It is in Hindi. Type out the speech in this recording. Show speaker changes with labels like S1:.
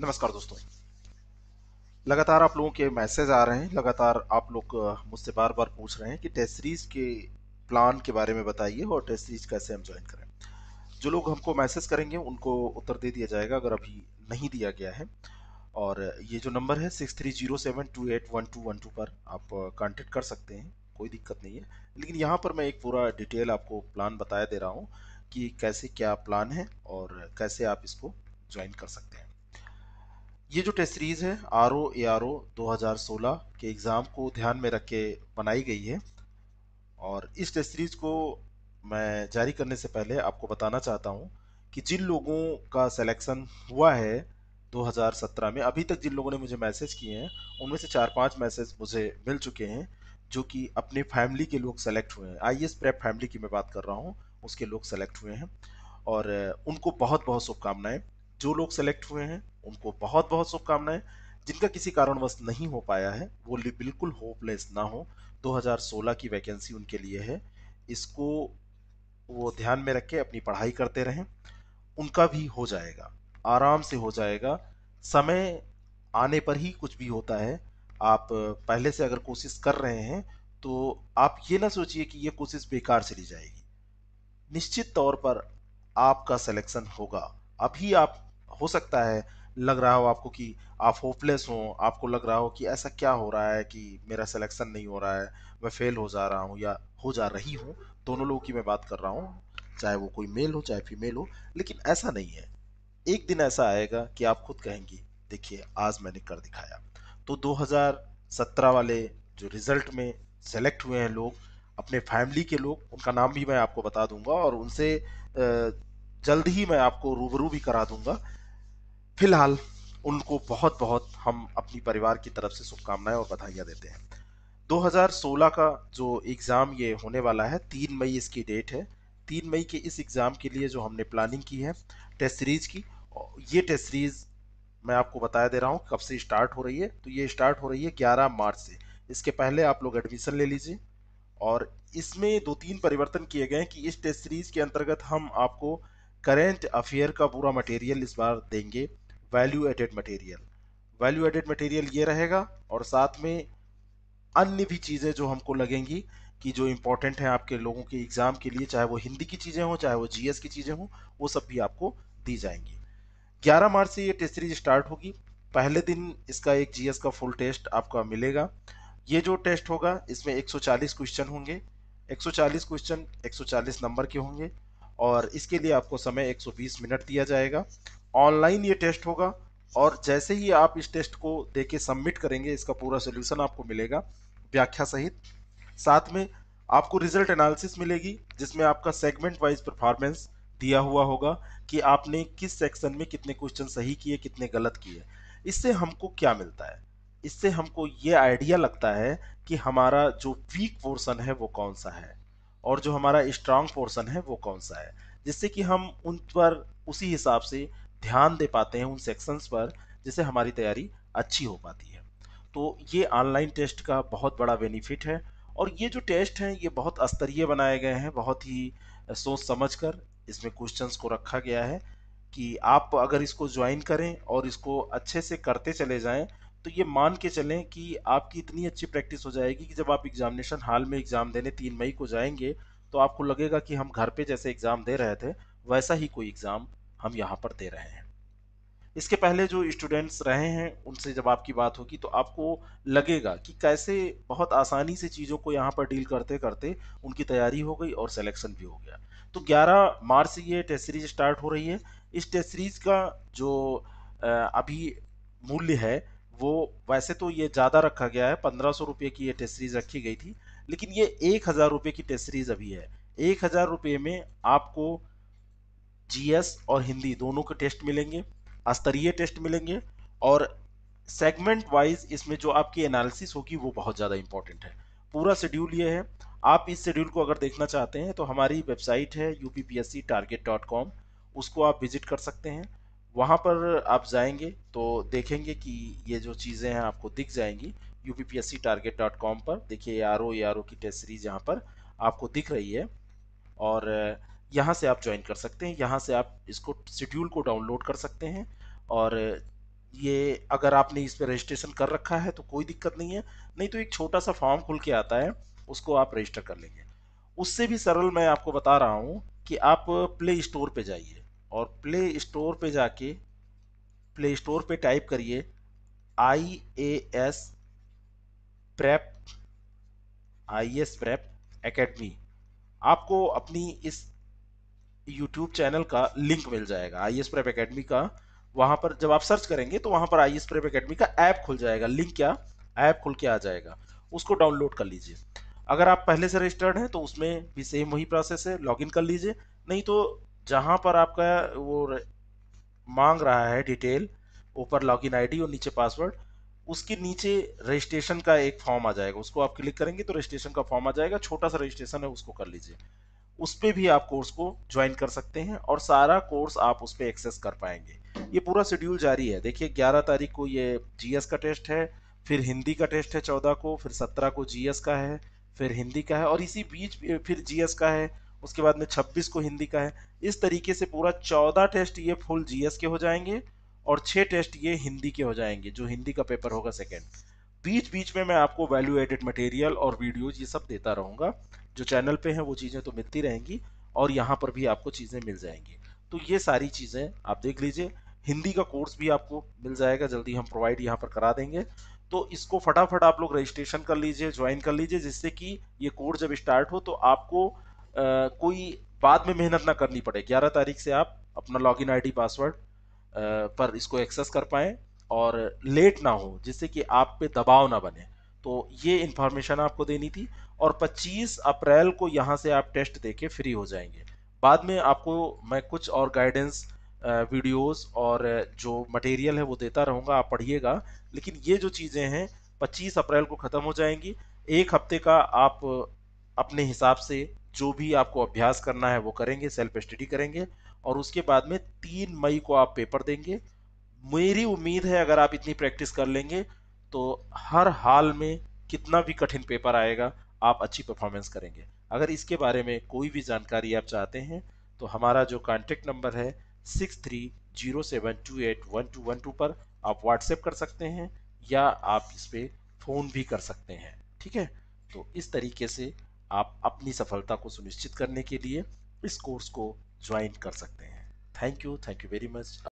S1: नमस्कार दोस्तों लगातार आप लोगों के मैसेज आ रहे हैं लगातार आप लोग मुझसे बार बार पूछ रहे हैं कि टेस्ट सीरीज के प्लान के बारे में बताइए और टेस्ट सीरीज कैसे हम ज्वाइन करें जो लोग हमको मैसेज करेंगे उनको उत्तर दे दिया जाएगा अगर अभी नहीं दिया गया है और ये जो नंबर है six three zero seven two eight one two one two पर आप कॉन्टेक्ट कर सकते हैं कोई दिक्कत नहीं है लेकिन यहाँ पर मैं एक पूरा डिटेल आपको प्लान बताया दे रहा हूँ कि कैसे क्या प्लान है और कैसे आप इसको ज्वाइन कर सकते हैं ये जो टेस्ट सीरीज़ है R O A R O दो के एग्ज़ाम को ध्यान में रख के बनाई गई है और इस टेस्ट सीरीज़ को मैं जारी करने से पहले आपको बताना चाहता हूँ कि जिन लोगों का सिलेक्शन हुआ है 2017 में अभी तक जिन लोगों ने मुझे मैसेज किए हैं उनमें से चार पांच मैसेज मुझे मिल चुके हैं जो कि अपने फैमिली के लोग सेलेक्ट हुए हैं आई एस प्रेप फैमिली की मैं बात कर रहा हूँ उसके लोग सेलेक्ट हुए हैं और उनको बहुत बहुत शुभकामनाएं जो लोग सेलेक्ट हुए हैं उनको बहुत बहुत शुभकामनाएं जिनका किसी कारणवश नहीं हो पाया है वो बिल्कुल होपलेस ना हो 2016 की वैकेंसी उनके लिए है इसको वो ध्यान में रख के अपनी पढ़ाई करते रहें उनका भी हो जाएगा आराम से हो जाएगा समय आने पर ही कुछ भी होता है आप पहले से अगर कोशिश कर रहे हैं तो आप ये ना सोचिए कि ये कोशिश बेकार चली जाएगी निश्चित तौर पर आपका सिलेक्शन होगा अभी आप हो सकता है लग रहा हो आपको कि आप होपलेस हो आपको लग रहा हो कि ऐसा क्या हो रहा है कि मेरा सिलेक्शन नहीं हो रहा है मैं फेल हो जा रहा हूँ या हो जा रही हूँ दोनों लोगों की मैं बात कर रहा हूँ चाहे वो कोई मेल हो चाहे फीमेल हो लेकिन ऐसा नहीं है एक दिन ऐसा आएगा कि आप खुद कहेंगी देखिए आज मैंने कर दिखाया तो 2017 वाले जो रिजल्ट में सेलेक्ट हुए हैं लोग अपने फैमिली के लोग उनका नाम भी मैं आपको बता दूंगा और उनसे जल्द ही मैं आपको रूबरू भी करा दूंगा फिलहाल उनको बहुत बहुत हम अपनी परिवार की तरफ से शुभकामनाएं और बधाइयाँ देते हैं 2016 का जो एग्ज़ाम ये होने वाला है तीन मई इसकी डेट है तीन मई के इस एग्ज़ाम के लिए जो हमने प्लानिंग की है टेस्ट सीरीज़ की ये टेस्ट सीरीज़ मैं आपको बताया दे रहा हूँ कब से स्टार्ट हो रही है तो ये स्टार्ट हो रही है 11 मार्च से इसके पहले आप लोग एडमिशन ले लीजिए और इसमें दो तीन परिवर्तन किए गए हैं कि इस टेस्ट सीरीज़ के अंतर्गत हम आपको करेंट अफेयर का पूरा मटेरियल इस बार देंगे value added material value added material ये रहेगा और साथ में अन्य भी चीज़ें जो हमको लगेंगी कि जो इम्पोर्टेंट हैं आपके लोगों के एग्ज़ाम के लिए चाहे वो हिंदी की चीज़ें हों चाहे वो जी की चीज़ें हों वो सब भी आपको दी जाएंगी 11 मार्च से ये टेस्ट सीरीज स्टार्ट होगी पहले दिन इसका एक जीएस का फुल टेस्ट आपका मिलेगा ये जो टेस्ट होगा इसमें 140 क्वेश्चन होंगे 140 क्वेश्चन 140 नंबर के होंगे और इसके लिए आपको समय 120 मिनट दिया जाएगा ऑनलाइन ये टेस्ट होगा और जैसे ही आप इस टेस्ट को दे के सबमिट करेंगे इसका पूरा सोल्यूशन आपको मिलेगा व्याख्या सहित साथ में आपको रिजल्ट एनालिसिस मिलेगी जिसमें आपका सेगमेंट वाइज परफॉर्मेंस दिया हुआ होगा कि आपने किस सेक्शन में कितने क्वेश्चन सही किए कितने गलत किए इससे हमको क्या मिलता है इससे हमको ये आइडिया लगता है कि हमारा जो वीक पोर्सन है वो कौन सा है और जो हमारा स्ट्रांग पोर्सन है वो कौन सा है जिससे कि हम उन पर उसी हिसाब से ध्यान दे पाते हैं उन सेक्शंस पर जिससे हमारी तैयारी अच्छी हो पाती है तो ये ऑनलाइन टेस्ट का बहुत बड़ा बेनिफिट है और ये जो टेस्ट हैं ये बहुत स्तरीय बनाए गए हैं बहुत ही सोच समझ कर इसमें क्वेश्चंस को रखा गया है कि आप अगर इसको ज्वाइन करें और इसको अच्छे से करते चले जाएं तो ये मान के चलें कि आपकी इतनी अच्छी प्रैक्टिस हो जाएगी कि जब आप एग्जामिनेशन हाल में एग्ज़ाम देने तीन मई को जाएंगे तो आपको लगेगा कि हम घर पे जैसे एग्ज़ाम दे रहे थे वैसा ही कोई एग्ज़ाम हम यहाँ पर दे रहे हैं इसके पहले जो स्टूडेंट्स रहे हैं उनसे जब आपकी बात होगी तो आपको लगेगा कि कैसे बहुत आसानी से चीज़ों को यहाँ पर डील करते करते उनकी तैयारी हो गई और सिलेक्शन भी हो गया तो 11 मार्च से ये टेस्ट सीरीज स्टार्ट हो रही है इस टेस्ट सीरीज का जो अभी मूल्य है वो वैसे तो ये ज़्यादा रखा गया है पंद्रह सौ रुपये की ये टेस्ट सीरीज रखी गई थी लेकिन ये एक हज़ार रुपये की टेस्ट सीरीज अभी है एक हज़ार रुपये में आपको जीएस और हिंदी दोनों के टेस्ट मिलेंगे स्तरीय टेस्ट मिलेंगे और सेगमेंट वाइज इसमें जो आपकी एनालिसिस होगी वो बहुत ज़्यादा इंपॉर्टेंट है पूरा शेड्यूल ये है आप इस शेड्यूल को अगर देखना चाहते हैं तो हमारी वेबसाइट है यू उसको आप विजिट कर सकते हैं वहाँ पर आप जाएंगे तो देखेंगे कि ये जो चीज़ें हैं आपको दिख जाएंगी यू पर देखिए आर ओ आर ओ की टेस्ट सीरीज यहाँ पर आपको दिख रही है और यहाँ से आप ज्वाइन कर सकते हैं यहाँ से आप इसको शेड्यूल को डाउनलोड कर सकते हैं और ये अगर आपने इस पर रजिस्ट्रेशन कर रखा है तो कोई दिक्कत नहीं है नहीं तो एक छोटा सा फॉर्म खुल के आता है उसको आप रजिस्टर कर लेंगे उससे भी सरल मैं आपको बता रहा हूँ कि आप प्ले स्टोर पर जाइए और प्ले स्टोर पर जाके प्ले स्टोर पर टाइप करिए I A S prep I S prep academy आपको अपनी इस यूट्यूब चैनल का लिंक मिल जाएगा आई एस प्रेप अकेडमी का वहां पर जब आप सर्च करेंगे तो वहां पर आई एस प्रेप अकेडमी का ऐप खुल जाएगा लिंक क्या ऐप खुल के आ जाएगा उसको डाउनलोड कर लीजिए अगर आप पहले से रजिस्टर्ड हैं तो उसमें भी सेम वही प्रोसेस है लॉगिन कर लीजिए नहीं तो जहां पर आपका वो मांग रहा है डिटेल ऊपर लॉगिन आईडी और नीचे पासवर्ड उसके नीचे रजिस्ट्रेशन का एक फॉर्म आ जाएगा उसको आप क्लिक करेंगे तो रजिस्ट्रेशन का फॉर्म आ जाएगा छोटा सा रजिस्ट्रेशन है उसको कर लीजिए उस पर भी आप कोर्स को ज्वाइन कर सकते हैं और सारा कोर्स आप उस पर एक्सेस कर पाएंगे ये पूरा शेड्यूल जारी है देखिए 11 तारीख को ये जीएस का टेस्ट है फिर हिंदी का टेस्ट है 14 को फिर 17 को जीएस का है फिर हिंदी का है और इसी बीच फिर जीएस का है उसके बाद में 26 को हिंदी का है इस तरीके से पूरा 14 टेस्ट ये फुल जीएस के हो जाएंगे और 6 टेस्ट ये हिंदी के हो जाएंगे जो हिंदी का पेपर होगा सेकेंड बीच बीच में मैं आपको वैल्यू एडेड मटेरियल और वीडियोज ये सब देता रहूँगा जो चैनल पे हैं वो चीज़ें तो मिलती रहेंगी और यहाँ पर भी आपको चीज़ें मिल जाएंगी तो ये सारी चीज़ें आप देख लीजिए हिंदी का कोर्स भी आपको मिल जाएगा जल्दी हम प्रोवाइड यहाँ पर करा देंगे तो इसको फटाफट आप लोग रजिस्ट्रेशन कर लीजिए ज्वाइन कर लीजिए जिससे कि ये कोर्स जब स्टार्ट हो तो आपको आ, कोई बाद में मेहनत ना करनी पड़े ग्यारह तारीख से आप अपना लॉग इन पासवर्ड पर इसको एक्सेस कर पाएँ और लेट ना हो जिससे कि आप पे दबाव ना बने तो ये इन्फॉर्मेशन आपको देनी थी और 25 अप्रैल को यहाँ से आप टेस्ट दे के फ्री हो जाएंगे बाद में आपको मैं कुछ और गाइडेंस वीडियोस और जो मटेरियल है वो देता रहूँगा आप पढ़िएगा लेकिन ये जो चीज़ें हैं 25 अप्रैल को ख़त्म हो जाएंगी एक हफ्ते का आप अपने हिसाब से जो भी आपको अभ्यास करना है वो करेंगे सेल्फ स्टडी करेंगे और उसके बाद में तीन मई को आप पेपर देंगे मेरी उम्मीद है अगर आप इतनी प्रैक्टिस कर लेंगे तो हर हाल में कितना भी कठिन पेपर आएगा आप अच्छी परफॉर्मेंस करेंगे अगर इसके बारे में कोई भी जानकारी आप चाहते हैं तो हमारा जो कॉन्टेक्ट नंबर है six three zero seven two eight one two one two पर आप व्हाट्सएप कर सकते हैं या आप इस पर फ़ोन भी कर सकते हैं ठीक है तो इस तरीके से आप अपनी सफलता को सुनिश्चित करने के लिए इस कोर्स को ज्वाइन कर सकते हैं thank you thank you very much